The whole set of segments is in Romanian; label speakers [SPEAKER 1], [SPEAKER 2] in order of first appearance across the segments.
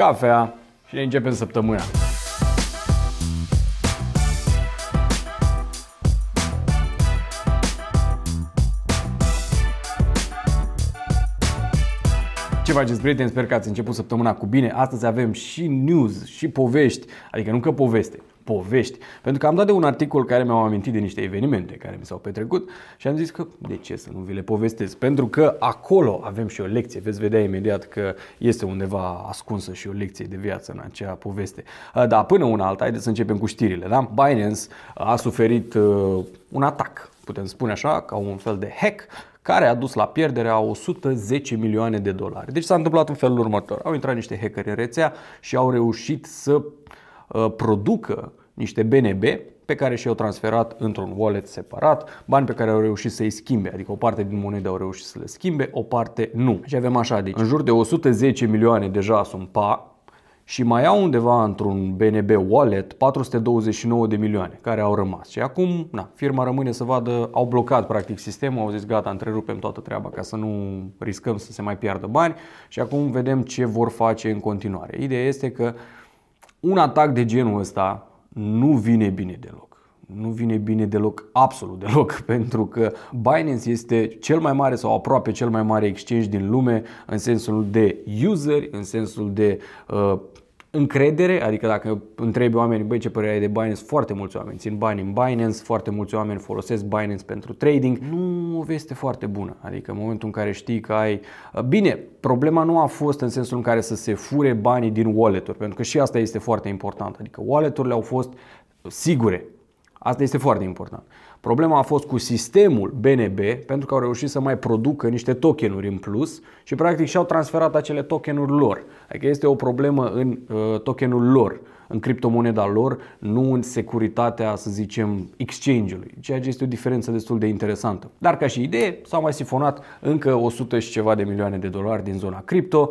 [SPEAKER 1] cafea și ne începem săptămâna. Ce faceți, prieteni? Sper că ați început săptămâna cu bine. Astăzi avem și news, și povești, adică nu că poveste, povești. Pentru că am dat de un articol care mi-au amintit de niște evenimente care mi s-au petrecut și am zis că de ce să nu vi le povestesc? Pentru că acolo avem și o lecție. Veți vedea imediat că este undeva ascunsă și o lecție de viață în acea poveste. Uh, Dar până una alta, haideți să începem cu știrile. Da? Binance uh, a suferit uh, un atac, putem spune așa, ca un fel de hack care a dus la pierderea 110 milioane de dolari. Deci s-a întâmplat în felul următor. Au intrat niște hackeri în rețea și au reușit să producă niște BNB pe care și-au transferat într-un wallet separat, bani pe care au reușit să-i schimbe, adică o parte din monede au reușit să le schimbe, o parte nu. Și avem așa, deci în jur de 110 milioane deja sunt PA, și mai au undeva într-un BNB wallet 429 de milioane care au rămas. Și acum, na, firma rămâne să vadă, au blocat practic sistemul, au zis gata, întrerupem toată treaba ca să nu riscăm să se mai piardă bani și acum vedem ce vor face în continuare. Ideea este că un atac de genul ăsta nu vine bine deloc. Nu vine bine deloc, absolut deloc, pentru că Binance este cel mai mare sau aproape cel mai mare exchange din lume în sensul de useri, în sensul de uh, încredere, adică dacă întrebi oameni, băi ce părere ai de Binance, foarte mulți oameni țin bani în Binance, foarte mulți oameni folosesc Binance pentru trading, nu o veste foarte bună, adică în momentul în care știi că ai... Bine, problema nu a fost în sensul în care să se fure banii din wallet-uri, pentru că și asta este foarte important, adică wallet-urile au fost sigure, asta este foarte important. Problema a fost cu sistemul BNB, pentru că au reușit să mai producă niște tokenuri în plus și practic și-au transferat acele tokenuri lor. Adică este o problemă în uh, tokenul lor în criptomoneda lor, nu în securitatea, să zicem, exchange-ului, ceea ce este o diferență destul de interesantă. Dar ca și idee, s-au mai sifonat încă 100 și ceva de milioane de dolari din zona cripto,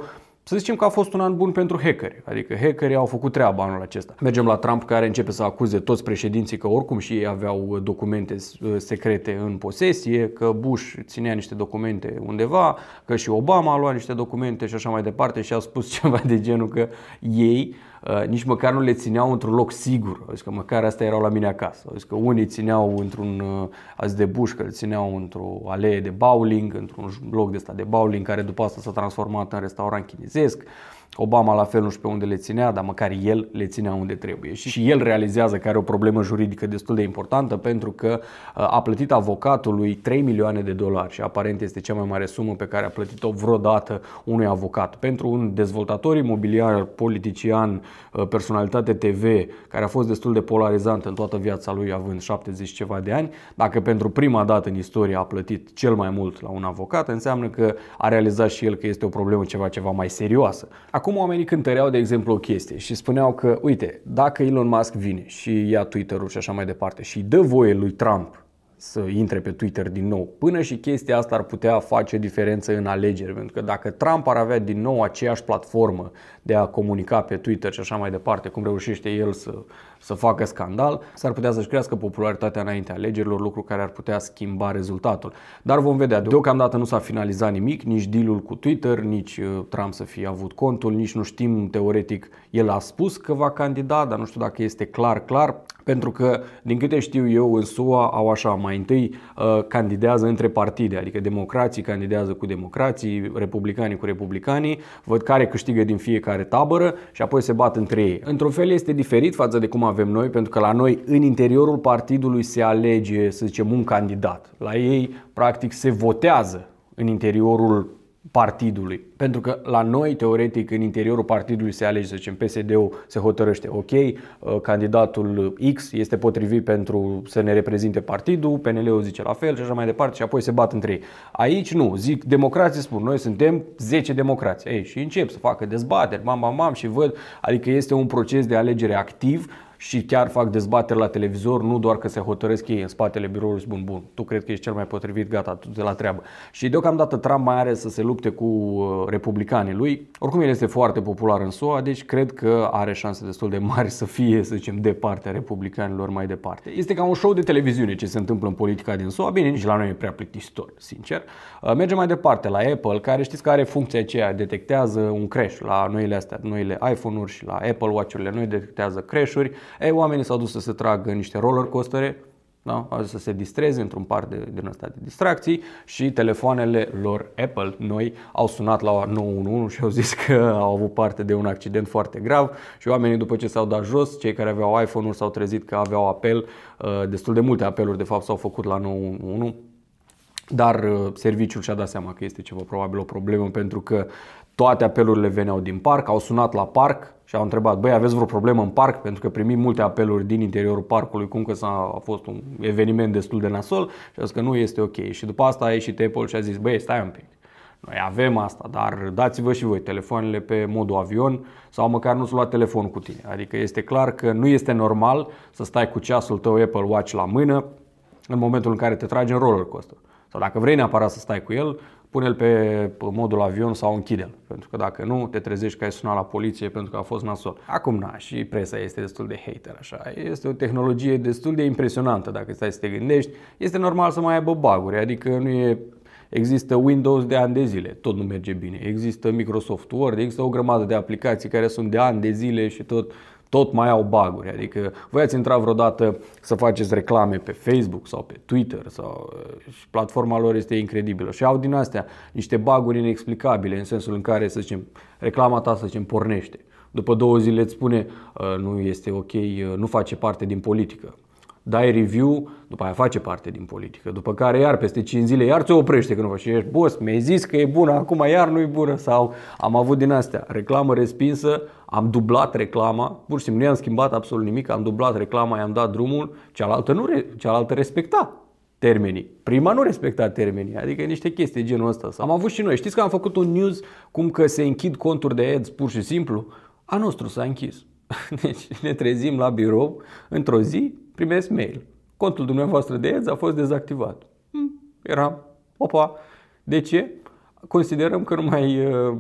[SPEAKER 1] să zicem că a fost un an bun pentru hackeri, adică hackerii au făcut treaba anul acesta. Mergem la Trump care începe să acuze toți președinții că oricum și ei aveau documente uh, secrete în posesie, că Bush ținea niște documente undeva, că și Obama a luat niște documente și așa mai departe și a spus ceva de genul că ei Uh, nici măcar nu le țineau într-un loc sigur. Adică măcar asta erau la mine acasă. Adică unii țineau într-un uh, azi de bușcă, le țineau într-o alee de bowling, într-un loc de ăsta de bowling care după asta s-a transformat în restaurant chinezesc. Uh, Obama la fel nu știu pe unde le ținea, dar măcar el le ținea unde trebuie. Și, și el realizează că are o problemă juridică destul de importantă pentru că uh, a plătit avocatului 3 milioane de dolari și aparent este cea mai mare sumă pe care a plătit-o vreodată unui avocat. Pentru un dezvoltator imobiliar, politician, uh, personalitate TV, care a fost destul de polarizant în toată viața lui având 70 ceva de ani, dacă pentru prima dată în istorie a plătit cel mai mult la un avocat, înseamnă că a realizat și el că este o problemă ceva ceva mai serioasă. Acum oamenii cântăreau, de exemplu, o chestie și spuneau că, uite, dacă Elon Musk vine și ia Twitter-ul și așa mai departe și dă voie lui Trump să intre pe Twitter din nou. Până și chestia asta ar putea face diferență în alegeri, pentru că dacă Trump ar avea din nou aceeași platformă de a comunica pe Twitter și așa mai departe, cum reușește el să să facă scandal, s-ar putea să-și crească popularitatea înaintea alegerilor, lucru care ar putea schimba rezultatul. Dar vom vedea. Deocamdată nu s-a finalizat nimic, nici dealul cu Twitter, nici uh, Trump să fie avut contul, nici nu știm teoretic. El a spus că va candida, dar nu știu dacă este clar, clar, pentru că, din câte știu eu, în SUA au așa, mai întâi uh, candidează între partide, adică democrații candidează cu democrații, republicanii cu republicanii, văd care câștigă din fiecare tabără și apoi se bat între ei. Într-un fel este diferit față de cum a avem noi, pentru că la noi, în interiorul partidului, se alege, să zicem, un candidat. La ei, practic, se votează în interiorul partidului. Pentru că la noi, teoretic, în interiorul partidului se alege, să zicem, PSD-ul se hotărăște, ok, uh, candidatul X este potrivit pentru să ne reprezinte partidul, PNL-ul zice la fel și așa mai departe și apoi se bat între ei. Aici nu, zic, democrații spun, noi suntem 10 democrații. Ei, și încep să facă dezbateri, mam, mam, mam și văd, adică este un proces de alegere activ și chiar fac dezbateri la televizor, nu doar că se hotărăsc ei în spatele biroului și spun, bun, tu cred că ești cel mai potrivit, gata, tu de la treabă. Și deocamdată Trump mai are să se lupte cu uh, republicanii lui. Oricum, el este foarte popular în SUA, deci cred că are șanse destul de mari să fie, să zicem, de partea republicanilor mai departe. Este ca un show de televiziune ce se întâmplă în politica din SUA. Bine, nici la noi e prea plictisitor, sincer. Uh, mergem mai departe la Apple, care știți că are funcția aceea, detectează un crash la noile astea, noile iPhone-uri și la Apple Watch-urile noi detectează crash-uri. E, oamenii s-au dus să se tragă niște roller coastere, da? Au să se distreze într-un par de, din ăsta de distracții și telefoanele lor Apple, noi, au sunat la 911 și au zis că au avut parte de un accident foarte grav și oamenii după ce s-au dat jos, cei care aveau iPhone-uri s-au trezit că aveau apel, uh, destul de multe apeluri de fapt s-au făcut la 911 dar uh, serviciul și-a dat seama că este ceva probabil o problemă pentru că toate apelurile veneau din parc, au sunat la parc și au întrebat, băi, aveți vreo problemă în parc? Pentru că primim multe apeluri din interiorul parcului, cum că s-a, a fost un eveniment destul de nasol și a zis că nu este ok. Și după asta a ieșit Apple și a zis, băi, stai un pic. Noi avem asta, dar dați-vă și voi telefoanele pe modul avion sau măcar nu-ți lua telefon cu tine. Adică este clar că nu este normal să stai cu ceasul tău Apple Watch la mână în momentul în care te tragi în roller coaster. Sau dacă vrei neapărat să stai cu el, pune-l pe modul avion sau închide-l. Pentru că dacă nu, te trezești că ai sunat la poliție pentru că a fost nasol. Acum, na, și presa este destul de hater, așa. Este o tehnologie destul de impresionantă, dacă stai să te gândești. Este normal să mai aibă baguri, adică nu e Există Windows de ani de zile, tot nu merge bine. Există Microsoft Word, există o grămadă de aplicații care sunt de ani de zile și tot tot mai au baguri. Adică voi ați intrat vreodată să faceți reclame pe Facebook sau pe Twitter sau și platforma lor este incredibilă și au din astea niște baguri inexplicabile în sensul în care, să zicem, reclama ta, să zicem, pornește. După două zile îți spune ă, nu este ok, ă, nu face parte din politică dai review, după aia face parte din politică, după care iar peste 5 zile iar te oprește când faci și ești, boss, mi-ai zis că e bună, acum iar nu e bună sau am avut din astea reclamă respinsă, am dublat reclama, pur și simplu nu i-am schimbat absolut nimic, am dublat reclama, i-am dat drumul, cealaltă, nu, cealaltă respecta termenii. Prima nu respecta termenii, adică niște chestii genul ăsta. Am avut și noi. Știți că am făcut un news cum că se închid conturi de ads pur și simplu? A nostru s-a închis. Deci ne trezim la birou într-o zi, primesc mail. Contul dumneavoastră de ads a fost dezactivat. Hmm. Era, opa, de ce? Considerăm că nu mai uh,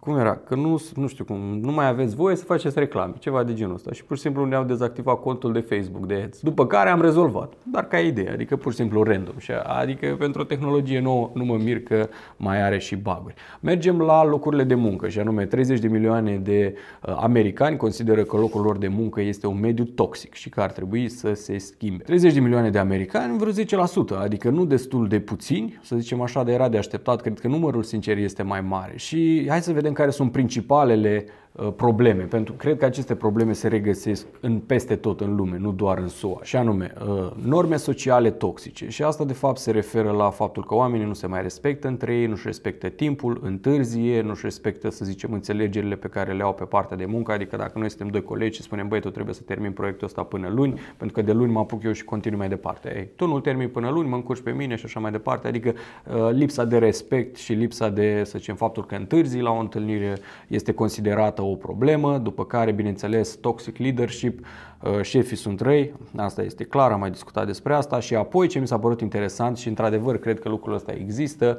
[SPEAKER 1] cum era, că nu, nu știu cum, nu mai aveți voie să faceți reclame, ceva de genul ăsta. Și pur și simplu ne-au dezactivat contul de Facebook de ads. După care am rezolvat, dar ca idee, adică pur și simplu random. Și adică pentru o tehnologie nouă nu mă mir că mai are și baguri. Mergem la locurile de muncă și anume 30 de milioane de uh, americani consideră că locul lor de muncă este un mediu toxic și că ar trebui să se schimbe. 30 de milioane de americani, vreo 10%, adică nu destul de puțini, să zicem așa, dar era de așteptat, cred că numărul sincer este mai mare. Și hai să vedem în care sunt principalele Uh, probleme, pentru că cred că aceste probleme se regăsesc în peste tot în lume, nu doar în SUA, și anume uh, norme sociale toxice. Și asta de fapt se referă la faptul că oamenii nu se mai respectă între ei, nu-și respectă timpul, întârzie, nu-și respectă, să zicem, înțelegerile pe care le au pe partea de muncă, adică dacă noi suntem doi colegi și spunem, băi, tu trebuie să termin proiectul ăsta până luni, pentru că de luni mă apuc eu și continui mai departe. Ei, tu nu-l termin până luni, mă încurci pe mine și așa mai departe, adică uh, lipsa de respect și lipsa de, să zicem, faptul că întârzii la o întâlnire este considerată dată o problemă, după care, bineînțeles, toxic leadership, uh, șefii sunt răi, asta este clar, am mai discutat despre asta și apoi ce mi s-a părut interesant și într-adevăr cred că lucrul ăsta există,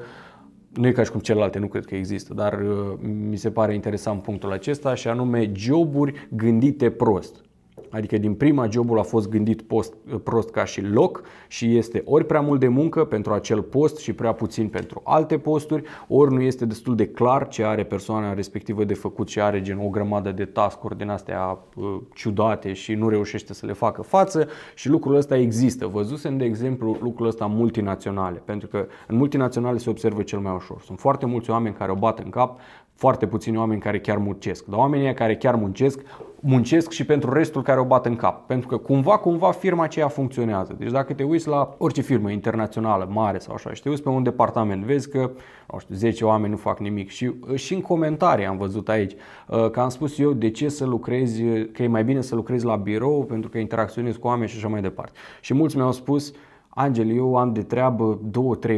[SPEAKER 1] nu e ca și cum celelalte, nu cred că există, dar uh, mi se pare interesant punctul acesta și anume joburi gândite prost. Adică din prima jobul a fost gândit post, prost ca și loc și este ori prea mult de muncă pentru acel post și prea puțin pentru alte posturi, ori nu este destul de clar ce are persoana respectivă de făcut și are gen o grămadă de task-uri din astea uh, ciudate și nu reușește să le facă față și lucrul ăsta există. Văzusem de exemplu lucrul ăsta multinaționale, pentru că în multinaționale se observă cel mai ușor. Sunt foarte mulți oameni care o bat în cap foarte puțini oameni care chiar muncesc. Dar oamenii care chiar muncesc, muncesc și pentru restul care o bat în cap. Pentru că cumva, cumva firma aceea funcționează. Deci dacă te uiți la orice firmă internațională, mare sau așa, și te uiți pe un departament, vezi că, nu știu, 10 oameni nu fac nimic. Și, uh, și în comentarii am văzut aici uh, că am spus eu de ce să lucrezi, uh, că e mai bine să lucrezi la birou pentru că interacționezi cu oameni și așa mai departe. Și mulți mi-au spus, Angel, eu am de treabă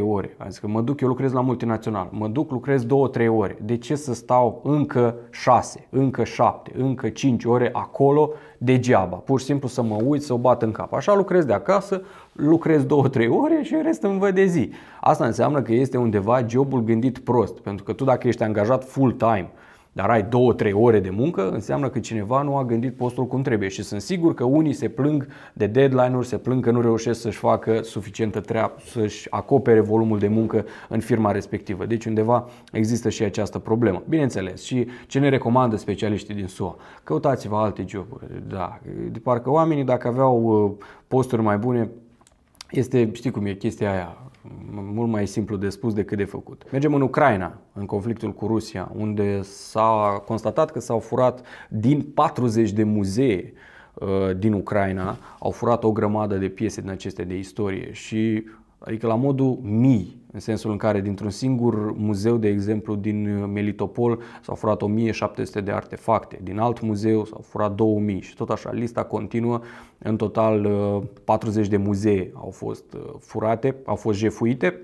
[SPEAKER 1] 2-3 ore. Adică mă duc, eu lucrez la multinațional, mă duc, lucrez 2-3 ore. De ce să stau încă 6, încă 7, încă 5 ore acolo degeaba? Pur și simplu să mă uit, să o bat în cap. Așa lucrez de acasă, lucrez 2-3 ore și rest îmi văd de zi. Asta înseamnă că este undeva jobul gândit prost, pentru că tu dacă ești angajat full-time, dar ai două-trei ore de muncă, înseamnă că cineva nu a gândit postul cum trebuie și sunt sigur că unii se plâng de deadline-uri, se plâng că nu reușesc să-și facă suficientă treabă, să-și acopere volumul de muncă în firma respectivă. Deci undeva există și această problemă. Bineînțeles, și ce ne recomandă specialiștii din SUA? Căutați-vă alte joburi, da. De parcă oamenii dacă aveau uh, posturi mai bune, este, știi cum e chestia aia, mult mai simplu de spus decât de făcut. Mergem în Ucraina, în conflictul cu Rusia, unde s-a constatat că s-au furat din 40 de muzee uh, din Ucraina, au furat o grămadă de piese din aceste de istorie și adică la modul mii, în sensul în care dintr-un singur muzeu, de exemplu, din Melitopol s-au furat 1700 de artefacte, din alt muzeu s-au furat 2000 și tot așa, lista continuă, în total 40 uh, de muzee au fost uh, furate, au fost jefuite,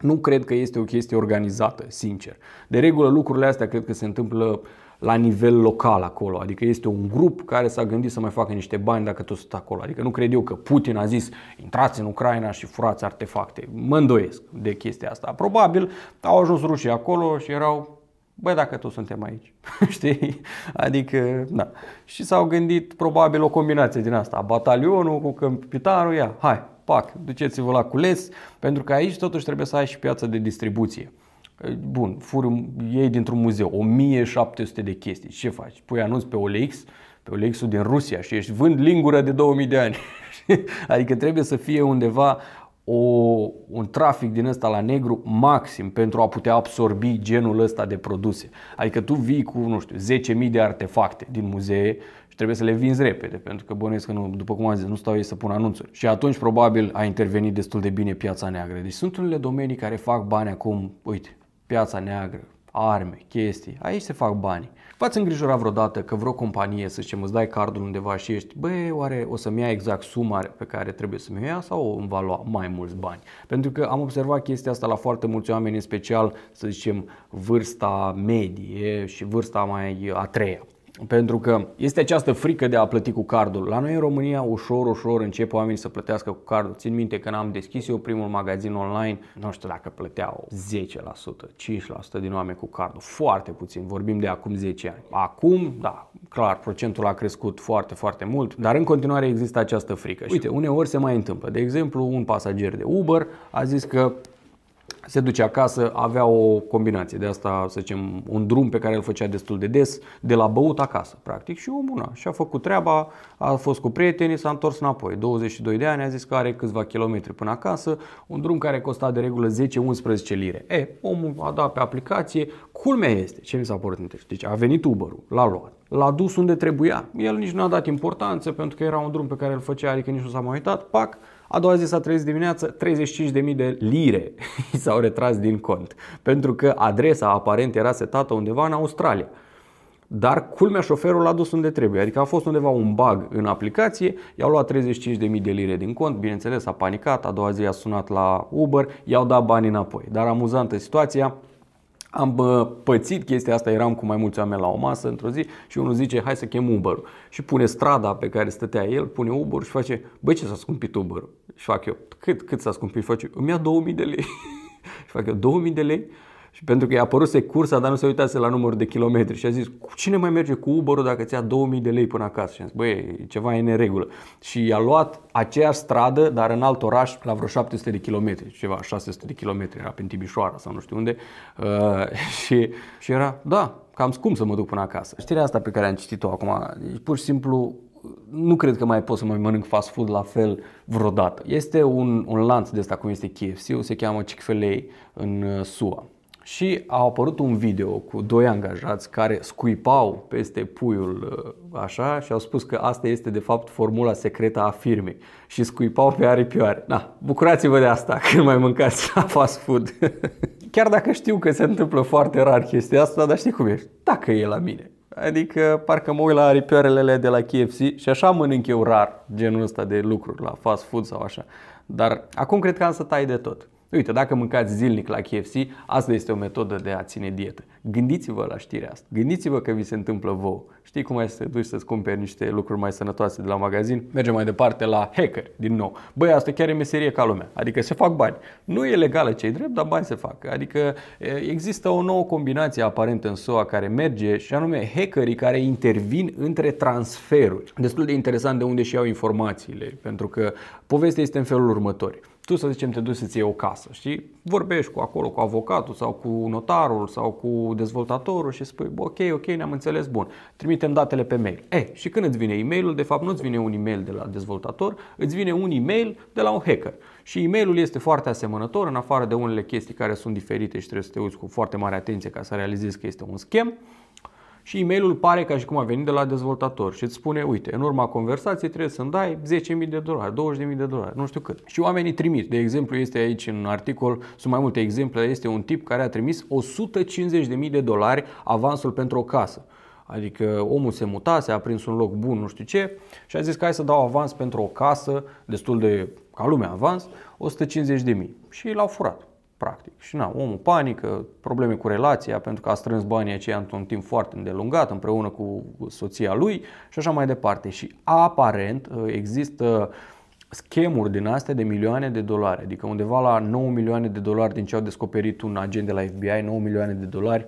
[SPEAKER 1] nu cred că este o chestie organizată, sincer. De regulă lucrurile astea cred că se întâmplă uh, la nivel local acolo. Adică este un grup care s-a gândit să mai facă niște bani dacă tot sunt acolo. Adică nu cred eu că Putin a zis intrați în Ucraina și furați artefacte. Mă îndoiesc de chestia asta. Probabil au ajuns rușii acolo și erau Băi, dacă tot suntem aici, știi? Adică, da. Și s-au gândit probabil o combinație din asta. Batalionul cu capitanul, ia, hai, pac, duceți-vă la cules, pentru că aici totuși trebuie să ai și piață de distribuție. Bun, furi, ei dintr-un muzeu 1700 de chestii. Ce faci? Pui anunț pe OLX, pe OLX-ul din Rusia și ești vând lingură de 2000 de ani. adică trebuie să fie undeva o, un trafic din ăsta la negru maxim pentru a putea absorbi genul ăsta de produse. Adică tu vii cu, nu știu, 10.000 de artefacte din muzee și trebuie să le vinzi repede, pentru că bănuiesc că, nu, după cum am zis, nu stau ei să pun anunțuri. Și atunci probabil a intervenit destul de bine piața neagră. Deci sunt unele domenii care fac bani acum, uite, piața neagră, arme, chestii, aici se fac bani. V-ați îngrijorat vreodată că vreo companie, să zicem, îți dai cardul undeva și ești, bă, oare o să-mi ia exact suma pe care trebuie să-mi ia sau îmi va lua mai mulți bani? Pentru că am observat chestia asta la foarte mulți oameni, în special, să zicem, vârsta medie și vârsta mai a treia. Pentru că este această frică de a plăti cu cardul. La noi în România ușor, ușor încep oamenii să plătească cu cardul. Țin minte că n-am deschis eu primul magazin online, nu știu dacă plăteau 10%, 5% din oameni cu cardul. Foarte puțin, vorbim de acum 10 ani. Acum, da, clar, procentul a crescut foarte, foarte mult, dar în continuare există această frică. Uite, uneori se mai întâmplă. De exemplu, un pasager de Uber a zis că se duce acasă, avea o combinație de asta, să zicem, un drum pe care îl făcea destul de des, de la băut acasă, practic, și omul na, și-a făcut treaba, a fost cu prietenii, s-a întors înapoi. 22 de ani, a zis că are câțiva kilometri până acasă, un drum care costa de regulă 10-11 lire. E, omul a dat pe aplicație, culmea este, ce mi s-a părut interesant deci a venit Uber-ul, l-a luat, l-a dus unde trebuia. El nici nu a dat importanță pentru că era un drum pe care îl făcea, adică nici nu s-a mai uitat, pac, a doua zi s-a trezit dimineață, 35.000 de lire i s-au retras din cont, pentru că adresa aparent era setată undeva în Australia. Dar culmea șoferul l-a dus unde trebuie, adică a fost undeva un bug în aplicație, i-au luat 35.000 de lire din cont, bineînțeles a panicat, a doua zi a sunat la Uber, i-au dat bani înapoi. Dar amuzantă situația, am uh, pățit chestia asta, eram cu mai mulți oameni la o masă într-o zi și unul zice hai să chem uber și pune strada pe care stătea el, pune uber și face băi ce s-a scumpit uber și fac eu cât, cât s-a scumpit și face îmi ia 2000 de lei și fac eu 2000 de lei și pentru că i-a se cursa, dar nu se uitase la numărul de kilometri. Și a zis, cu cine mai merge cu uber dacă ți-a 2000 de lei până acasă? Și a zis, băi, ceva e neregulă. Și i-a luat aceeași stradă, dar în alt oraș, la vreo 700 de kilometri, ceva, 600 de kilometri, era prin Tibișoara sau nu știu unde. Uh, și, și era, da, cam scump să mă duc până acasă. Știrea asta pe care am citit-o acum, pur și simplu nu cred că mai pot să mai mănânc fast food la fel vreodată. Este un, un lanț de ăsta cum este KFC, se cheamă Chick-fil-A în uh, SUA. Și a apărut un video cu doi angajați care scuipau peste puiul uh, așa și au spus că asta este de fapt formula secretă a firmei și scuipau pe aripioare. Na, bucurați-vă de asta când mai mâncați la fast food. Chiar dacă știu că se întâmplă foarte rar chestia asta, dar știi cum ești? Dacă e la mine. Adică parcă mă uit la aripioarele de la KFC și așa mănânc eu rar genul ăsta de lucruri la fast food sau așa. Dar acum cred că am să tai de tot. Uite, dacă mâncați zilnic la KFC, asta este o metodă de a ține dietă. Gândiți-vă la știrea asta. Gândiți-vă că vi se întâmplă vouă. Știi cum ai să te duci să-ți cumperi niște lucruri mai sănătoase de la magazin? Mergem mai departe la hacker, din nou. Băi, asta chiar e meserie ca lumea. Adică se fac bani. Nu e legală cei drept, dar bani se fac. Adică există o nouă combinație aparentă în SUA care merge și anume hackerii care intervin între transferuri. Destul de interesant de unde și iau informațiile, pentru că povestea este în felul următor tu să zicem te duci să-ți iei o casă, Și Vorbești cu acolo, cu avocatul sau cu notarul sau cu dezvoltatorul și spui, ok, ok, ne-am înțeles, bun, trimitem datele pe mail. E, eh, și când îți vine e-mailul, de fapt nu îți vine un e-mail de la dezvoltator, îți vine un e-mail de la un hacker. Și e-mailul este foarte asemănător, în afară de unele chestii care sunt diferite și trebuie să te uiți cu foarte mare atenție ca să realizezi că este un schem și e-mailul pare ca și cum a venit de la dezvoltator și îți spune, uite, în urma conversației trebuie să-mi dai 10.000 de dolari, 20.000 de dolari, nu știu cât. Și oamenii trimit. De exemplu, este aici în articol, sunt mai multe exemple, este un tip care a trimis 150.000 de dolari avansul pentru o casă. Adică omul se mutase, a prins un loc bun, nu știu ce, și a zis că hai să dau avans pentru o casă, destul de, ca lumea avans, 150.000 și l-au furat practic. Și na, omul panică, probleme cu relația, pentru că a strâns banii aceia într-un timp foarte îndelungat, împreună cu soția lui și așa mai departe. Și aparent ă, există schemuri din astea de milioane de dolari, adică undeva la 9 milioane de dolari din ce au descoperit un agent de la FBI, 9 milioane de dolari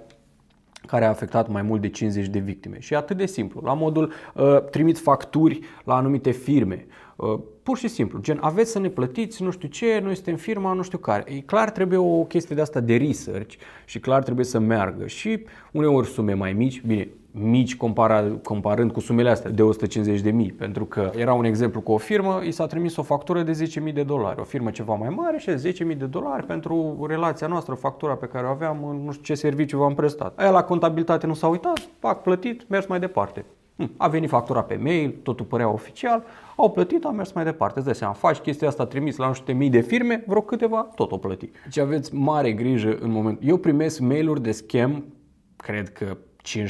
[SPEAKER 1] care a afectat mai mult de 50 de victime. Și atât de simplu, la modul uh, trimit facturi la anumite firme, Uh, pur și simplu, gen, aveți să ne plătiți, nu știu ce, noi suntem firma, nu știu care. E clar trebuie o chestie de asta de research și clar trebuie să meargă. Și uneori sume mai mici, bine, mici comparat, comparând cu sumele astea de 150 de mii, pentru că era un exemplu cu o firmă, i s-a trimis o factură de 10 mii de dolari, o firmă ceva mai mare și 10 mii de dolari pentru relația noastră, factura pe care o aveam, nu știu ce serviciu v-am prestat. Aia la contabilitate nu s-a uitat, fac plătit, mers mai departe. Hm, a venit factura pe mail, totul părea oficial, au plătit, am mers mai departe. Îți dai seama, faci chestia asta, trimis la nu știu mii de firme, vreo câteva, tot o plăti. Deci aveți mare grijă în moment. Eu primesc mail-uri de schem, cred că 15-20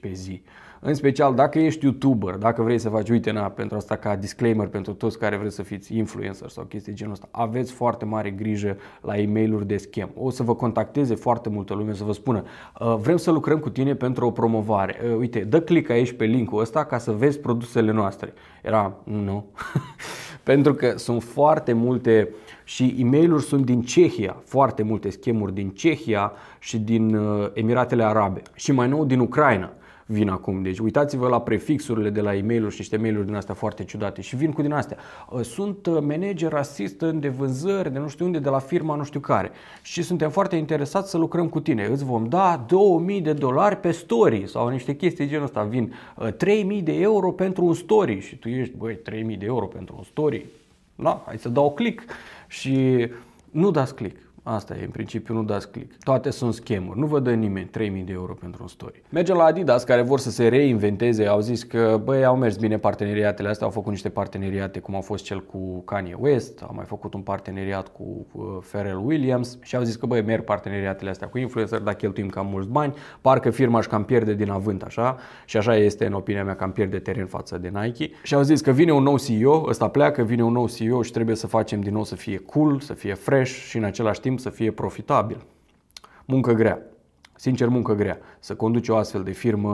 [SPEAKER 1] pe zi în special dacă ești YouTuber, dacă vrei să faci, uite, na, pentru asta ca disclaimer pentru toți care vreți să fiți influencer sau chestii genul ăsta, aveți foarte mare grijă la e mail de schem. O să vă contacteze foarte multă lume să vă spună, ă, vrem să lucrăm cu tine pentru o promovare. Ă, uite, dă click aici pe linkul ăsta ca să vezi produsele noastre. Era, nu. pentru că sunt foarte multe și e mail sunt din Cehia, foarte multe schemuri din Cehia și din ă, Emiratele Arabe și mai nou din Ucraina vin acum. Deci uitați-vă la prefixurile de la e mail și niște mail-uri din astea foarte ciudate și vin cu din astea. Uh, sunt uh, manager rasist de vânzări de nu știu unde, de la firma nu știu care și suntem foarte interesați să lucrăm cu tine. Îți vom da 2000 de dolari pe story sau niște chestii genul ăsta. Vin 3000 uh, de euro pentru un story și tu ești, băi, 3000 de euro pentru un story? Da, hai să dau click și nu dați click Asta e, în principiu nu dați click. Toate sunt schemuri, nu vă dă nimeni 3000 de euro pentru un story. Mergem la Adidas care vor să se reinventeze, au zis că băi, au mers bine parteneriatele astea, au făcut niște parteneriate cum a fost cel cu Kanye West, au mai făcut un parteneriat cu uh, Pharrell Williams și au zis că băi, merg parteneriatele astea cu influencer, dar cheltuim cam mulți bani, parcă firma își cam pierde din avânt așa și așa este în opinia mea, cam pierde teren față de Nike și au zis că vine un nou CEO, ăsta pleacă, vine un nou CEO și trebuie să facem din nou să fie cool, să fie fresh și în același timp timp să fie profitabil. Muncă grea. Sincer, muncă grea. Să conduci o astfel de firmă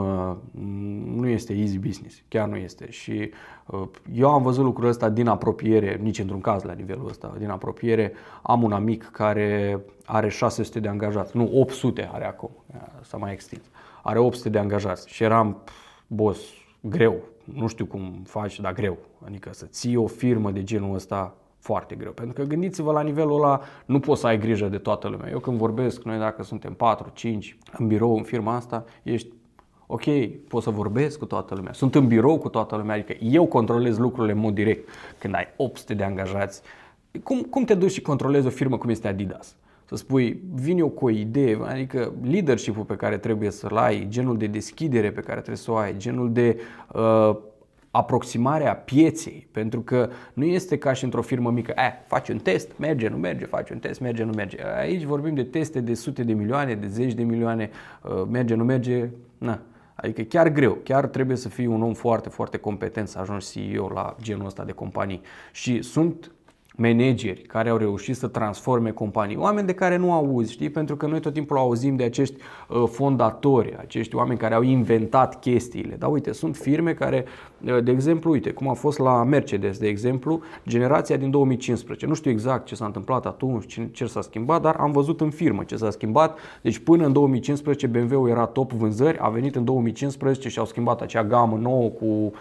[SPEAKER 1] mm, nu este easy business, chiar nu este. Și uh, eu am văzut lucrul ăsta din apropiere, nici într-un caz la nivelul ăsta, din apropiere. Am un amic care are 600 de angajați, nu 800 are acum, uh, s-a mai extins. Are 800 de angajați și eram, boss, greu. Nu știu cum faci, dar greu. Adică să ții o firmă de genul ăsta foarte greu. Pentru că gândiți-vă la nivelul ăla, nu poți să ai grijă de toată lumea. Eu când vorbesc, noi dacă suntem 4, 5 în birou, în firma asta, ești ok, pot să vorbesc cu toată lumea, sunt în birou cu toată lumea, adică eu controlez lucrurile în mod direct când ai 800 de angajați. Cum, cum te duci și controlezi o firmă cum este Adidas? Să spui, vin eu cu o idee, adică leadership-ul pe care trebuie să-l ai, genul de deschidere pe care trebuie să o ai, genul de uh, aproximarea pieței, pentru că nu este ca și într-o firmă mică, eh, faci un test, merge, nu merge, faci un test, merge, nu merge. Aici vorbim de teste de sute de milioane, de zeci de milioane, eh, merge, nu merge, na. Adică chiar greu, chiar trebuie să fii un om foarte, foarte competent să ajungi CEO la genul ăsta de companii. Și sunt manageri care au reușit să transforme companii, oameni de care nu auzi, știi, pentru că noi tot timpul auzim de acești uh, fondatori, acești oameni care au inventat chestiile. Dar uite, sunt firme care, uh, de exemplu, uite, cum a fost la Mercedes, de exemplu, generația din 2015. Nu știu exact ce s-a întâmplat atunci, ce s-a schimbat, dar am văzut în firmă ce s-a schimbat. Deci până în 2015 BMW-ul era top vânzări, a venit în 2015 și au schimbat acea gamă nouă cu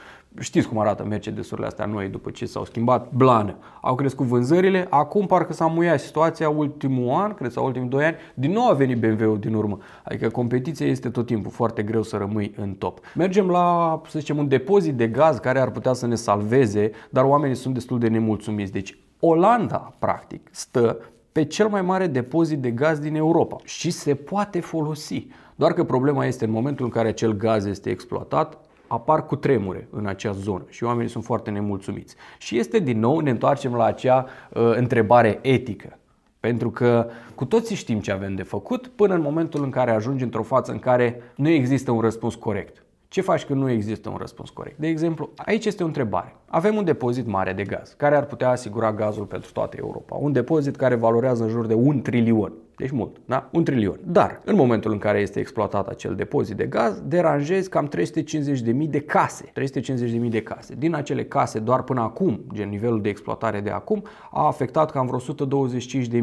[SPEAKER 1] Știți cum arată Mercedes-urile astea noi după ce s-au schimbat blană. Au crescut vânzările, acum parcă s-a muiat situația ultimul an, cred sau ultimii doi ani, din nou a venit BMW-ul din urmă. Adică competiția este tot timpul foarte greu să rămâi în top. Mergem la, să zicem, un depozit de gaz care ar putea să ne salveze, dar oamenii sunt destul de nemulțumiți. Deci Olanda, practic, stă pe cel mai mare depozit de gaz din Europa și se poate folosi. Doar că problema este în momentul în care acel gaz este exploatat, apar cu tremure în acea zonă și oamenii sunt foarte nemulțumiți. Și este din nou, ne întoarcem la acea uh, întrebare etică. Pentru că cu toții știm ce avem de făcut până în momentul în care ajungi într-o față în care nu există un răspuns corect. Ce faci când nu există un răspuns corect? De exemplu, aici este o întrebare. Avem un depozit mare de gaz care ar putea asigura gazul pentru toată Europa. Un depozit care valorează în jur de un trilion deci mult, da? un trilion. Dar în momentul în care este exploatat acel depozit de gaz, deranjezi cam 350.000 de case. 350.000 de case. Din acele case, doar până acum, gen nivelul de exploatare de acum, a afectat cam vreo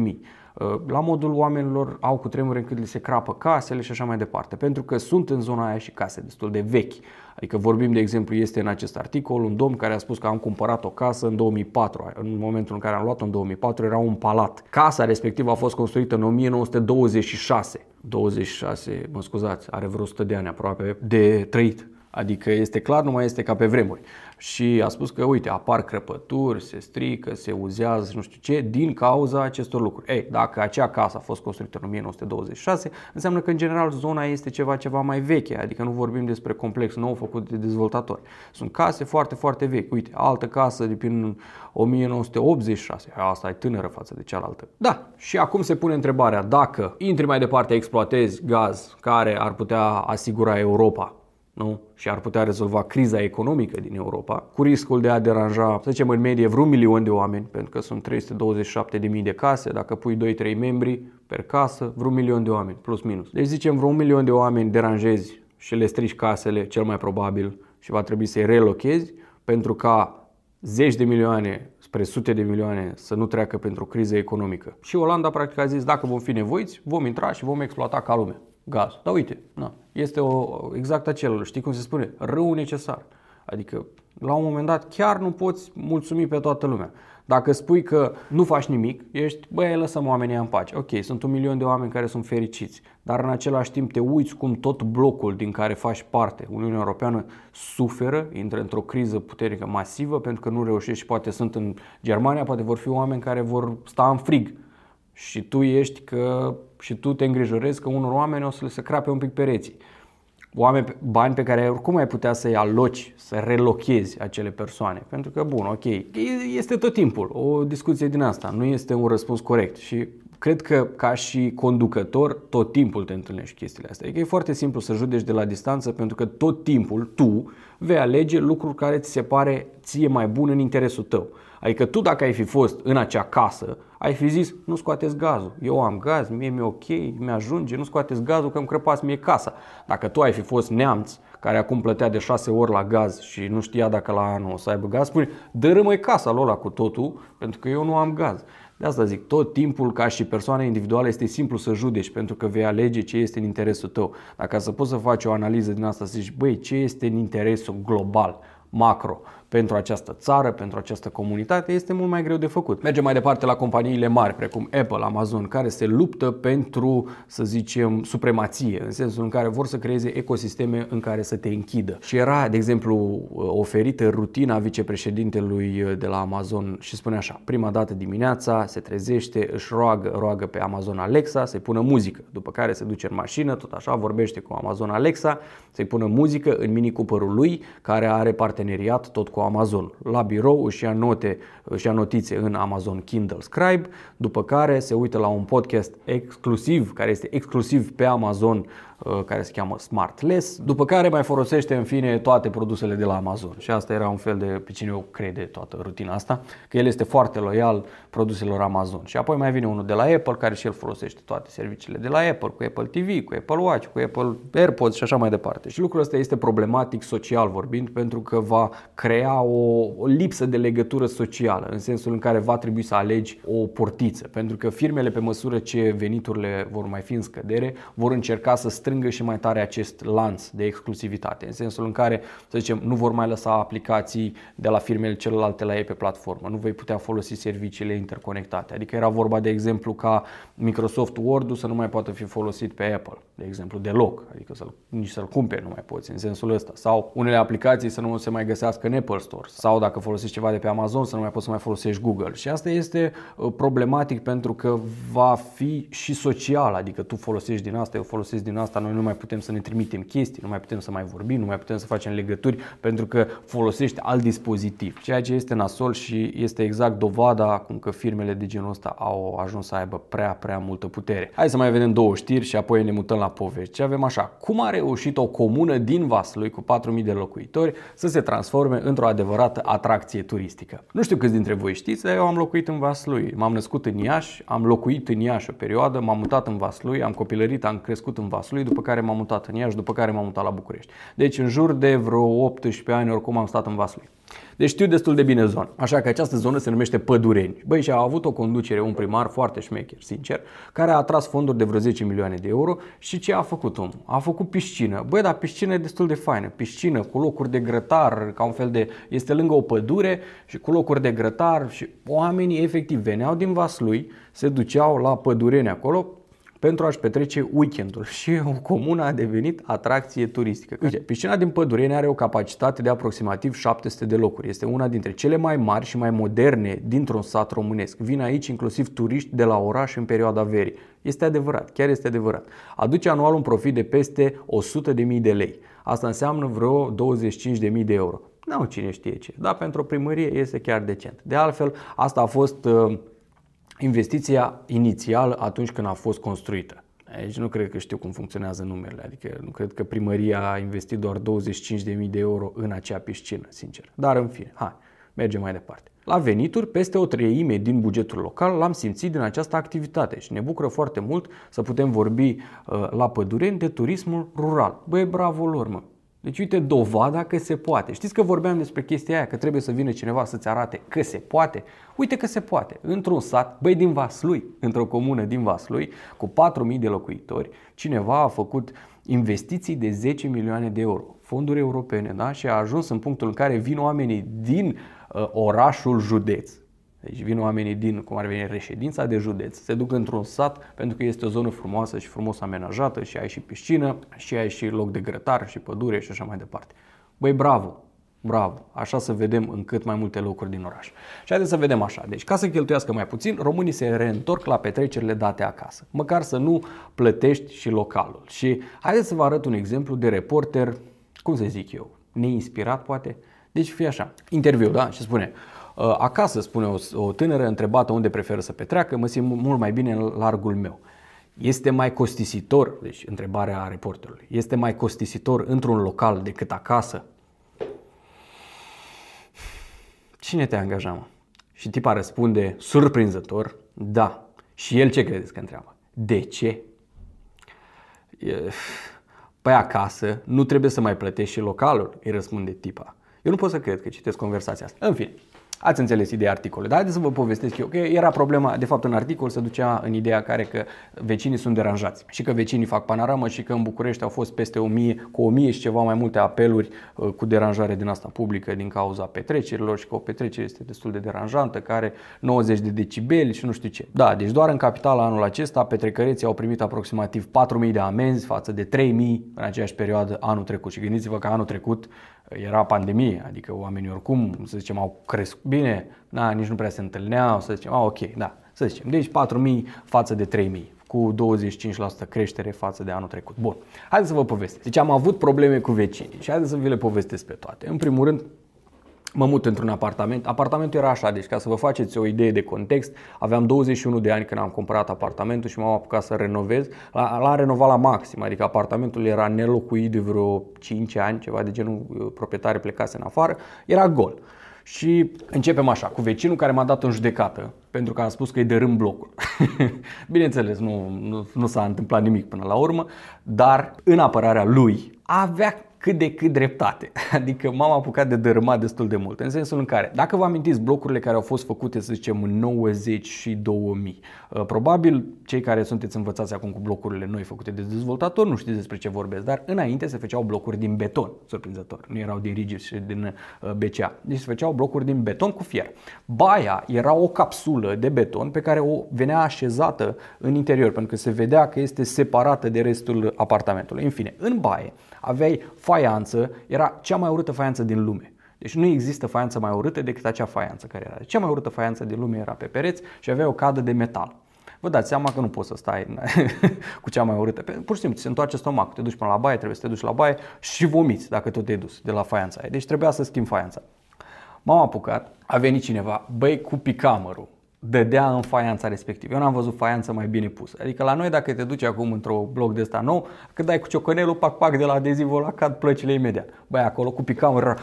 [SPEAKER 1] 125.000 uh, la modul oamenilor au cu tremure încât li se crapă casele și așa mai departe, pentru că sunt în zona aia și case destul de vechi. Adică vorbim, de exemplu, este în acest articol un domn care a spus că am cumpărat o casă în 2004. În momentul în care am luat-o în 2004 era un palat. Casa respectivă a fost construită în 1926. 26, mă scuzați, are vreo 100 de ani aproape de trăit. Adică este clar, nu mai este ca pe vremuri și a spus că, uite, apar crăpături, se strică, se uzează, nu știu ce, din cauza acestor lucruri. Ei, dacă acea casă a fost construită în 1926, înseamnă că, în general, zona este ceva ceva mai veche, adică nu vorbim despre complex nou făcut de dezvoltatori. Sunt case foarte, foarte vechi. Uite, altă casă de prin 1986, asta e tânără față de cealaltă. Da, și acum se pune întrebarea dacă intri mai departe, exploatezi gaz care ar putea asigura Europa nu? și ar putea rezolva criza economică din Europa, cu riscul de a deranja, să zicem, în medie vreun milion de oameni, pentru că sunt 327.000 de case, dacă pui 2-3 membri per casă, vreun milion de oameni, plus minus. Deci zicem vreun milion de oameni deranjezi și le strici casele, cel mai probabil, și va trebui să-i relochezi, pentru ca zeci de milioane spre sute de milioane să nu treacă pentru o criză economică. Și Olanda practic a zis, dacă vom fi nevoiți, vom intra și vom exploata ca lumea gaz. Dar uite, na, este o, exact acel, știi cum se spune, rău necesar. Adică, la un moment dat, chiar nu poți mulțumi pe toată lumea. Dacă spui că nu faci nimic, ești, băi, lăsăm oamenii în pace. Ok, sunt un milion de oameni care sunt fericiți, dar în același timp te uiți cum tot blocul din care faci parte, Uniunea Europeană, suferă, intră într-o criză puternică masivă pentru că nu reușești și poate sunt în Germania, poate vor fi oameni care vor sta în frig. Și tu ești că și tu te îngrijorezi că unor oameni o să le se crape un pic pereții. Oameni, bani pe care oricum ai putea să-i aloci, să relochezi acele persoane. Pentru că, bun, ok, este tot timpul o discuție din asta, nu este un răspuns corect și cred că ca și conducător tot timpul te întâlnești chestiile astea. Adică e foarte simplu să judeci de la distanță pentru că tot timpul tu vei alege lucruri care ți se pare ție mai bun în interesul tău. Adică tu dacă ai fi fost în acea casă, ai fi zis, nu scoateți gazul, eu am gaz, mie mi-e ok, mi-ajunge, nu scoateți gazul că îmi crăpați mie casa. Dacă tu ai fi fost neamț care acum plătea de 6 ori la gaz și nu știa dacă la anul o să aibă gaz, spune, dărâmă casa lor cu totul pentru că eu nu am gaz. De asta zic, tot timpul ca și persoană individuală este simplu să judeci pentru că vei alege ce este în interesul tău. Dacă să poți să faci o analiză din asta, să zici, băi, ce este în interesul global, macro, pentru această țară, pentru această comunitate, este mult mai greu de făcut. Mergem mai departe la companiile mari, precum Apple, Amazon, care se luptă pentru, să zicem, supremație, în sensul în care vor să creeze ecosisteme în care să te închidă. Și era, de exemplu, oferită rutina vicepreședintelui de la Amazon și spune așa, prima dată dimineața se trezește, își roagă, roagă pe Amazon Alexa să-i pună muzică, după care se duce în mașină, tot așa vorbește cu Amazon Alexa, să-i pună muzică în mini cooper lui, care are parteneriat tot cu cu Amazon la birou, își ia, note, își ia notițe în Amazon Kindle Scribe, după care se uită la un podcast exclusiv, care este exclusiv pe Amazon, uh, care se cheamă Smartless, după care mai folosește în fine toate produsele de la Amazon. Și asta era un fel de pe cine o crede toată rutina asta, că el este foarte loial produselor Amazon. Și apoi mai vine unul de la Apple care și el folosește toate serviciile de la Apple, cu Apple TV, cu Apple Watch, cu Apple AirPods și așa mai departe. Și lucrul ăsta este problematic social vorbind pentru că va crea crea o, o lipsă de legătură socială, în sensul în care va trebui să alegi o portiță, pentru că firmele pe măsură ce veniturile vor mai fi în scădere, vor încerca să strângă și mai tare acest lanț de exclusivitate, în sensul în care, să zicem, nu vor mai lăsa aplicații de la firmele celelalte la ei pe platformă, nu vei putea folosi serviciile interconectate. Adică era vorba, de exemplu, ca Microsoft word să nu mai poată fi folosit pe Apple, de exemplu, deloc, adică să nici să-l cumperi nu mai poți, în sensul ăsta. Sau unele aplicații să nu se mai găsească în Apple Apple Store sau dacă folosești ceva de pe Amazon să nu mai poți să mai folosești Google. Și asta este uh, problematic pentru că va fi și social, adică tu folosești din asta, eu folosesc din asta, noi nu mai putem să ne trimitem chestii, nu mai putem să mai vorbim, nu mai putem să facem legături pentru că folosești alt dispozitiv, ceea ce este nasol și este exact dovada cum că firmele de genul ăsta au ajuns să aibă prea, prea multă putere. Hai să mai vedem două știri și apoi ne mutăm la povești. ce avem așa, cum a reușit o comună din Vaslui cu 4.000 de locuitori să se transforme într-o o adevărată atracție turistică. Nu știu câți dintre voi știți, dar eu am locuit în Vaslui. M-am născut în Iași, am locuit în Iași o perioadă, m-am mutat în Vaslui, am copilărit, am crescut în Vaslui, după care m-am mutat în Iași, după care m-am mutat la București. Deci în jur de vreo 18 ani oricum am stat în Vaslui. Deci știu destul de bine zona. Așa că această zonă se numește Pădureni. Băi, și a avut o conducere, un primar foarte șmecher, sincer, care a atras fonduri de vreo 10 milioane de euro și ce a făcut om? A făcut piscină. Băi, dar piscină e destul de faină. Piscină cu locuri de grătar, ca un fel de... Este lângă o pădure și cu locuri de grătar și oamenii efectiv veneau din Vaslui, se duceau la Pădureni acolo, pentru a-și petrece weekendul și comuna a devenit atracție turistică. Uite, piscina din Pădureni are o capacitate de aproximativ 700 de locuri. Este una dintre cele mai mari și mai moderne dintr-un sat românesc. Vin aici inclusiv turiști de la oraș în perioada verii. Este adevărat, chiar este adevărat. Aduce anual un profit de peste 100.000 de lei. Asta înseamnă vreo 25.000 de euro. Nu cine știe ce, dar pentru o primărie este chiar decent. De altfel, asta a fost uh, investiția inițială atunci când a fost construită. Aici nu cred că știu cum funcționează numerele, adică nu cred că primăria a investit doar 25.000 de euro în acea piscină, sincer. Dar în fine, hai, mergem mai departe. La venituri, peste o treime din bugetul local l-am simțit din această activitate și ne bucură foarte mult să putem vorbi uh, la pădure de turismul rural. Băi, bravo lor, mă! Deci uite dovada că se poate. Știți că vorbeam despre chestia aia, că trebuie să vină cineva să-ți arate că se poate? Uite că se poate. Într-un sat, băi, din Vaslui, într-o comună din Vaslui, cu 4.000 de locuitori, cineva a făcut investiții de 10 milioane de euro, fonduri europene, da? și a ajuns în punctul în care vin oamenii din uh, orașul județ, deci vin oamenii din, cum ar veni, reședința de județ, se duc într-un sat pentru că este o zonă frumoasă și frumos amenajată și ai și piscină și ai și loc de grătar și pădure și așa mai departe. Băi, bravo! Bravo! Așa să vedem în cât mai multe locuri din oraș. Și haideți să vedem așa. Deci, ca să cheltuiască mai puțin, românii se reîntorc la petrecerile date acasă. Măcar să nu plătești și localul. Și haideți să vă arăt un exemplu de reporter, cum să zic eu, neinspirat poate? Deci fie așa, interviu, da? Și spune, Uh, acasă, spune o, o tânără întrebată unde preferă să petreacă, mă simt mult mai bine în largul meu. Este mai costisitor, deci întrebarea a reporterului, este mai costisitor într-un local decât acasă? Cine te angaja, mă? Și tipa răspunde, surprinzător, da. Și el ce credeți că întreabă? De ce? Păi acasă nu trebuie să mai plătești și localul, îi răspunde tipa. Eu nu pot să cred că citesc conversația asta. În fine, Ați înțeles ideea articolului, dar haideți să vă povestesc eu că era problema, de fapt în articol se ducea în ideea care că vecinii sunt deranjați și că vecinii fac panoramă și că în București au fost peste 1000, cu 1000 și ceva mai multe apeluri uh, cu deranjare din asta publică din cauza petrecerilor și că o petrecere este destul de deranjantă, care 90 de decibeli și nu știu ce. Da, deci doar în capitala anul acesta petrecăreții au primit aproximativ 4000 de amenzi față de 3000 în aceeași perioadă anul trecut și gândiți-vă că anul trecut era pandemie, adică oamenii oricum, să zicem, au crescut bine, na, nici nu prea se întâlneau, să zicem, a, ok, da, să zicem, deci 4.000 față de 3.000 cu 25% creștere față de anul trecut. Bun, haideți să vă povestesc. Deci am avut probleme cu vecinii și haideți să vi le povestesc pe toate. În primul rând, mă mut într-un apartament. Apartamentul era așa, deci ca să vă faceți o idee de context, aveam 21 de ani când am cumpărat apartamentul și m-am apucat să renovez. L-am renovat la maxim, adică apartamentul era nelocuit de vreo 5 ani, ceva de genul, proprietare plecase în afară, era gol. Și începem așa, cu vecinul care m-a dat în judecată, pentru că am spus că îi dărâm blocul. Bineînțeles, nu, nu, nu s-a întâmplat nimic până la urmă, dar în apărarea lui avea cât de cât dreptate. Adică m-am apucat de dărâmat destul de mult. În sensul în care, dacă vă amintiți blocurile care au fost făcute, să zicem, în 90 și 2000, ă, probabil cei care sunteți învățați acum cu blocurile noi făcute de dezvoltator nu știți despre ce vorbesc, dar înainte se făceau blocuri din beton, surprinzător. Nu erau din rigid și din ă, BCA. Deci se făceau blocuri din beton cu fier. Baia era o capsulă de beton pe care o venea așezată în interior, pentru că se vedea că este separată de restul apartamentului. În fine, în baie aveai faianță, era cea mai urâtă faianță din lume. Deci nu există faianță mai urâtă decât acea faianță care era. Cea mai urâtă faianță din lume era pe pereți și avea o cadă de metal. Vă dați seama că nu poți să stai cu cea mai urâtă. Pur și simplu, se întoarce stomacul, te duci până la baie, trebuie să te duci la baie și vomiți dacă tot te-ai dus de la faianța aia. Deci trebuia să schimbi faianța. M-am apucat, a venit cineva, băi, cu picamărul dădea în faianța respectivă. Eu n-am văzut faianță mai bine pusă. Adică la noi dacă te duci acum într-o bloc de ăsta nou, când dai cu ciocanelul, pac, pac, de la adezivul ăla cad plăcile imediat. Băi, acolo cu picamul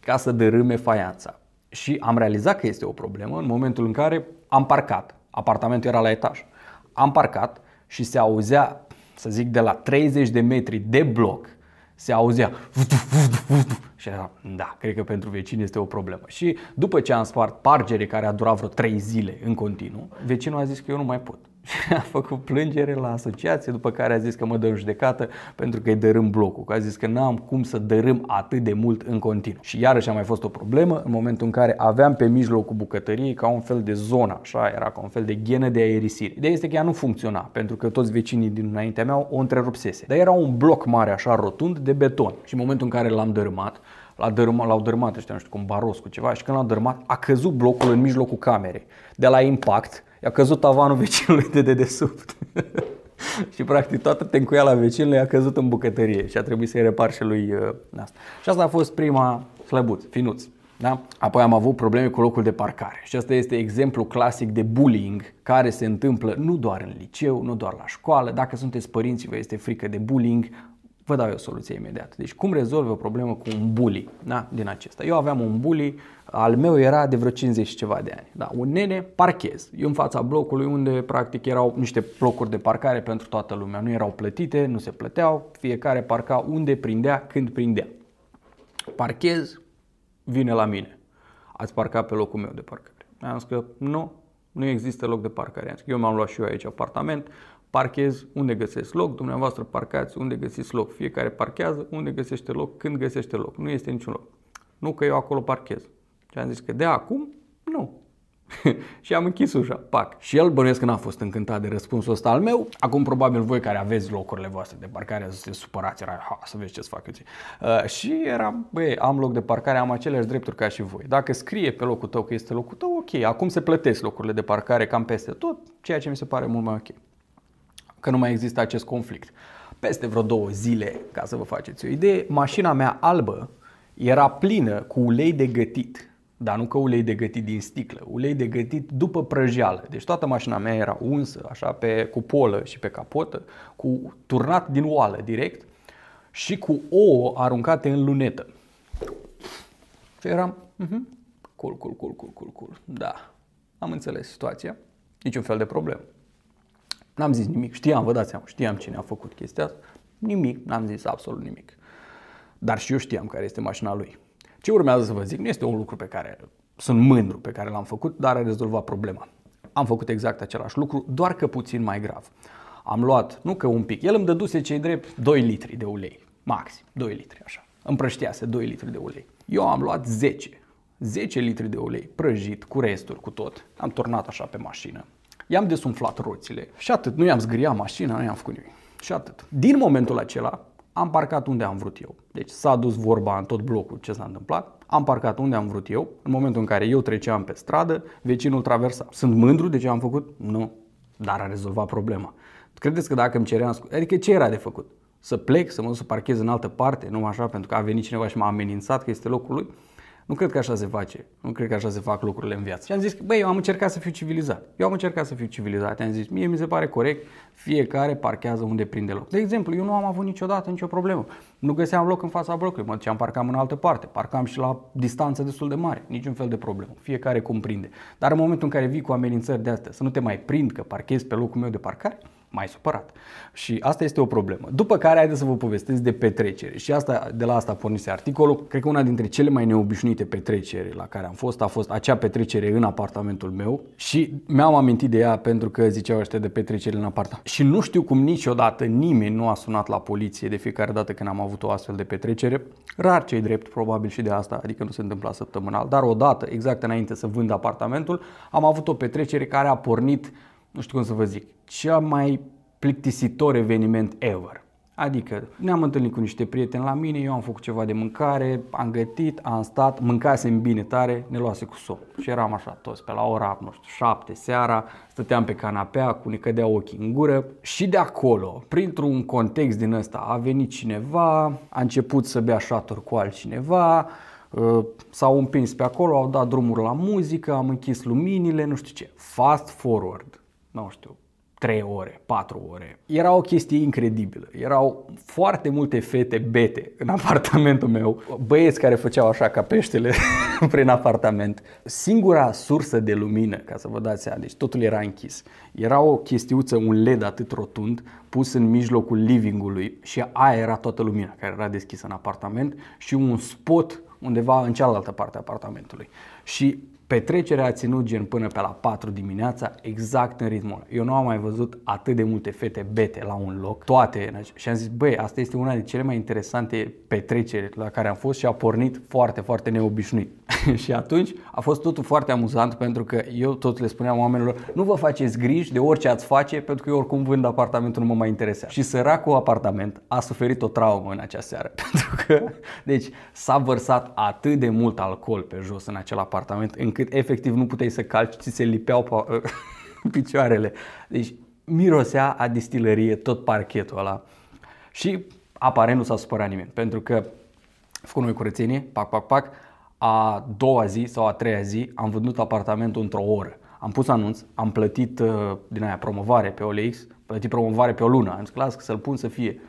[SPEAKER 1] ca să dărâme faianța. Și am realizat că este o problemă în momentul în care am parcat. Apartamentul era la etaj. Am parcat și se auzea, să zic, de la 30 de metri de bloc se auzea și era, da, cred că pentru vecini este o problemă. Și după ce am spart pargere care a durat vreo 3 zile în continuu, vecinul a zis că eu nu mai pot și a făcut plângere la asociație, după care a zis că mă dă în judecată pentru că îi dărâm blocul, că a zis că n-am cum să dărâm atât de mult în continuu. Și iarăși a mai fost o problemă în momentul în care aveam pe mijlocul bucătăriei ca un fel de zonă, așa era ca un fel de genă de aerisire. Ideea este că ea nu funcționa, pentru că toți vecinii înaintea mea o întrerupsese. Dar era un bloc mare, așa rotund, de beton. Și în momentul în care l-am dărâmat, l-au dărâmat, l-au dărâmat ăștia, nu știu, cum baros cu ceva și când l-au dărâmat a căzut blocul în mijlocul camerei. De la impact, i-a căzut tavanul vecinului de dedesubt. și practic toată tencuiala vecinului a căzut în bucătărie și a trebuit să-i repar și lui uh, asta. Și asta a fost prima slăbuț, finuț. Da? Apoi am avut probleme cu locul de parcare și asta este exemplu clasic de bullying care se întâmplă nu doar în liceu, nu doar la școală. Dacă sunteți părinți, vă este frică de bullying, vă dau eu o soluție imediat. Deci cum rezolvi o problemă cu un bully da? din acesta? Eu aveam un bully al meu era de vreo 50 și ceva de ani. Da, un nene parchez. Eu în fața blocului unde practic erau niște blocuri de parcare pentru toată lumea. Nu erau plătite, nu se plăteau, fiecare parca unde prindea, când prindea. Parchez, vine la mine. Ați parcat pe locul meu de parcare. Am zis că nu, nu există loc de parcare. Am zis că eu mi am luat și eu aici apartament, parchez unde găsesc loc, dumneavoastră parcați unde găsiți loc. Fiecare parchează unde găsește loc, când găsește loc. Nu este niciun loc. Nu că eu acolo parchez. Și am zis că de acum, nu. și am închis ușa, pac. Și el bănuiesc că n-a fost încântat de răspunsul ăsta al meu. Acum probabil voi care aveți locurile voastre de parcare să se supărați, era, ha, să vezi ce-ți fac eu Uh, și era băi, am loc de parcare, am aceleași drepturi ca și voi. Dacă scrie pe locul tău că este locul tău, ok, acum se plătesc locurile de parcare cam peste tot, ceea ce mi se pare mult mai ok. Că nu mai există acest conflict. Peste vreo două zile, ca să vă faceți o idee, mașina mea albă era plină cu ulei de gătit dar nu că ulei de gătit din sticlă, ulei de gătit după prăjeală. Deci toată mașina mea era unsă, așa, pe, cu polă și pe capotă, cu turnat din oală direct și cu ouă aruncate în lunetă. Și eram, uh-huh, cool, cool, cool, cool, cool, cool. Da, am înțeles situația, niciun fel de problemă. N-am zis nimic, știam, vă dați seama, știam cine a făcut chestia asta, nimic, n-am zis absolut nimic. Dar și eu știam care este mașina lui. Ce urmează să vă zic nu este un lucru pe care sunt mândru pe care l-am făcut, dar a rezolvat problema. Am făcut exact același lucru, doar că puțin mai grav. Am luat, nu că un pic, el îmi dăduse cei drept 2 litri de ulei, maxim, 2 litri așa. Împrăștease 2 litri de ulei. Eu am luat 10, 10 litri de ulei prăjit cu resturi, cu tot. Am turnat așa pe mașină. I-am desumflat roțile și atât, nu i-am zgâriat mașina, nu i-am făcut nimic. Și atât. Din momentul acela, am parcat unde am vrut eu. Deci s-a dus vorba în tot blocul ce s-a întâmplat, am parcat unde am vrut eu, în momentul în care eu treceam pe stradă, vecinul traversa. Sunt mândru de ce am făcut? Nu, dar a rezolvat problema. Credeți că dacă îmi ceream, adică ce era de făcut? Să plec, să mă duc să parchez în altă parte, nu așa, pentru că a venit cineva și m-a amenințat că este locul lui? Nu cred că așa se face. Nu cred că așa se fac lucrurile în viață. Și am zis băi, eu am încercat să fiu civilizat. Eu am încercat să fiu civilizat. Am zis, mie mi se pare corect, fiecare parchează unde prinde loc. De exemplu, eu nu am avut niciodată nicio problemă. Nu găseam loc în fața blocului, mă duceam, parcam în altă parte, parcam și la distanță destul de mare. Niciun fel de problemă. Fiecare cum prinde. Dar în momentul în care vii cu amenințări de astea, să nu te mai prind că parchezi pe locul meu de parcare, mai supărat. Și asta este o problemă. După care haideți să vă povestesc de petrecere. Și asta, de la asta pornise articolul. Cred că una dintre cele mai neobișnuite petreceri la care am fost a fost acea petrecere în apartamentul meu și mi-am amintit de ea pentru că ziceau ăștia de petrecere în apartament. Și nu știu cum niciodată nimeni nu a sunat la poliție de fiecare dată când am avut o astfel de petrecere. Rar cei drept, probabil și de asta, adică nu se întâmpla săptămânal, dar odată, exact înainte să vând apartamentul, am avut o petrecere care a pornit nu știu cum să vă zic, cea mai plictisitor eveniment ever. Adică ne-am întâlnit cu niște prieteni la mine, eu am făcut ceva de mâncare, am gătit, am stat, mâncasem bine tare, ne luase cu somn. Și eram așa toți pe la ora, nu știu, șapte seara, stăteam pe canapea cu ne cădea ochii în gură și de acolo, printr-un context din ăsta, a venit cineva, a început să bea șaturi cu altcineva, uh, s-au împins pe acolo, au dat drumul la muzică, am închis luminile, nu știu ce. Fast forward, nu știu, 3 ore, 4 ore. Era o chestie incredibilă. Erau foarte multe fete bete în apartamentul meu, băieți care făceau așa ca peștele prin apartament. Singura sursă de lumină, ca să vă dați seama, deci totul era închis. Era o chestiuță, un LED atât rotund, pus în mijlocul livingului și aia era toată lumina care era deschisă în apartament și un spot undeva în cealaltă parte a apartamentului. Și Petrecerea a ținut gen până pe la 4 dimineața, exact în ritmul Eu nu am mai văzut atât de multe fete bete la un loc, toate. Și am zis, băi, asta este una din cele mai interesante petreceri la care am fost și a pornit foarte, foarte neobișnuit. și atunci a fost totul foarte amuzant pentru că eu tot le spuneam oamenilor, nu vă faceți griji de orice ați face pentru că eu oricum vând apartamentul, nu mă mai interesează. Și săracul apartament a suferit o traumă în acea seară pentru că, deci, s-a vărsat atât de mult alcool pe jos în acel apartament încât efectiv nu puteai să calci, ți se lipeau picioarele. Deci mirosea a distilărie tot parchetul ăla. Și aparent nu s-a supărat nimeni, pentru că făcut noi curățenie, pac, pac, pac, a doua zi sau a treia zi am vândut apartamentul într-o oră. Am pus anunț, am plătit uh, din aia promovare pe OLX, plătit promovare pe o lună, am zis las că să-l pun să fie.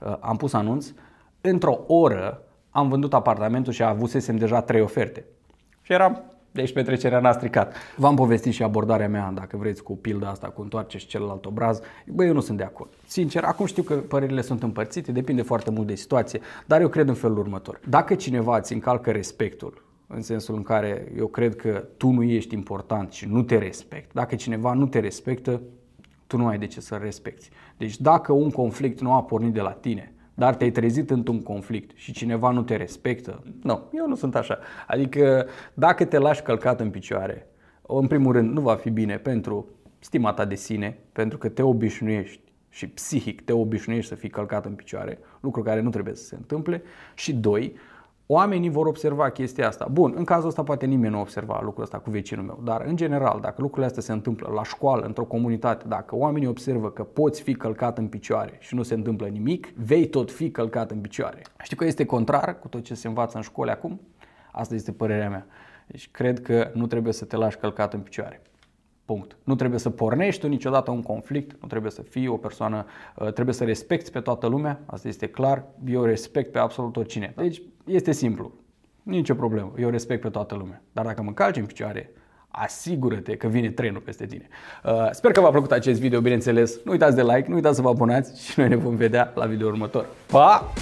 [SPEAKER 1] Uh, am pus anunț, într-o oră am vândut apartamentul și avusesem deja trei oferte. Și eram deci petrecerea n-a stricat. V-am povestit și abordarea mea, dacă vreți, cu pilda asta, cu întoarce și celălalt obraz. Băi, eu nu sunt de acord. Sincer, acum știu că părerile sunt împărțite, depinde foarte mult de situație, dar eu cred în felul următor. Dacă cineva îți încalcă respectul, în sensul în care eu cred că tu nu ești important și nu te respect. Dacă cineva nu te respectă, tu nu ai de ce să-l respecti. Deci dacă un conflict nu a pornit de la tine, dar te-ai trezit într-un conflict și cineva nu te respectă. Nu, eu nu sunt așa. Adică dacă te lași călcat în picioare, în primul rând nu va fi bine pentru stima ta de sine, pentru că te obișnuiești și psihic te obișnuiești să fii călcat în picioare, lucru care nu trebuie să se întâmple. Și doi, Oamenii vor observa chestia asta. Bun, în cazul ăsta poate nimeni nu observa lucrul ăsta cu vecinul meu, dar în general, dacă lucrurile astea se întâmplă la școală, într-o comunitate, dacă oamenii observă că poți fi călcat în picioare și nu se întâmplă nimic, vei tot fi călcat în picioare. Știi că este contrar cu tot ce se învață în școli acum? Asta este părerea mea. Deci cred că nu trebuie să te lași călcat în picioare. Punct. Nu trebuie să pornești tu niciodată un conflict, nu trebuie să fii o persoană, ă, trebuie să respecti pe toată lumea, asta este clar, eu respect pe absolut oricine. Deci este simplu. Nicio problemă, eu respect pe toată lumea. Dar dacă mă calci în picioare, asigură-te că vine trenul peste tine. Uh, sper că v-a plăcut acest video, bineînțeles. Nu uitați de like, nu uitați să vă abonați și noi ne vom vedea la video următor. Pa!